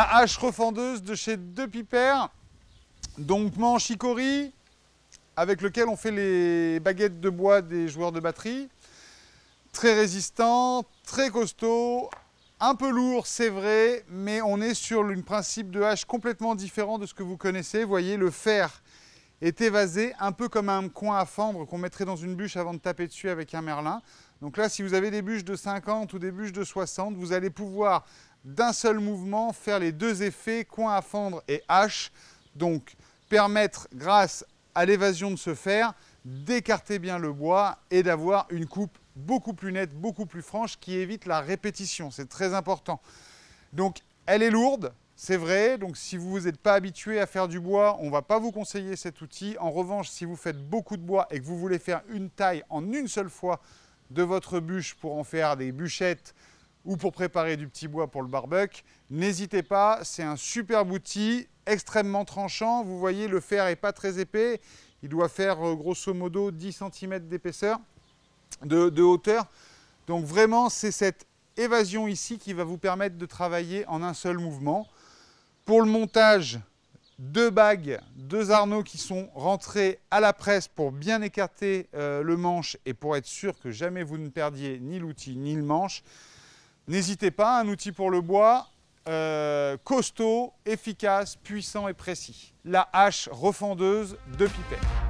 La hache refendeuse de chez deux Piper. Donc manche Ikori, avec lequel on fait les baguettes de bois des joueurs de batterie. Très résistant, très costaud, un peu lourd, c'est vrai, mais on est sur une principe de hache complètement différent de ce que vous connaissez. voyez, le fer est évasé, un peu comme un coin à fendre qu'on mettrait dans une bûche avant de taper dessus avec un merlin. Donc là, si vous avez des bûches de 50 ou des bûches de 60, vous allez pouvoir d'un seul mouvement faire les deux effets coin à fendre et hache, donc permettre grâce à l'évasion de ce fer d'écarter bien le bois et d'avoir une coupe beaucoup plus nette, beaucoup plus franche qui évite la répétition, c'est très important. Donc elle est lourde, c'est vrai, donc si vous n'êtes pas habitué à faire du bois, on ne va pas vous conseiller cet outil. En revanche, si vous faites beaucoup de bois et que vous voulez faire une taille en une seule fois de votre bûche pour en faire des bûchettes, ou pour préparer du petit bois pour le barbecue, n'hésitez pas, c'est un superbe outil extrêmement tranchant. Vous voyez, le fer n'est pas très épais. Il doit faire euh, grosso modo 10 cm d'épaisseur, de, hauteur. Donc vraiment, c'est cette évasion ici qui va vous permettre de travailler en un seul mouvement. Pour le montage, deux bagues, deux arnaux qui sont rentrés à la presse pour bien écarter euh, le manche et pour être sûr que jamais vous ne perdiez ni l'outil ni le manche. N'hésitez pas, un outil pour le bois, euh, costaud, efficace, puissant et précis. La hache refendeuse de pipette.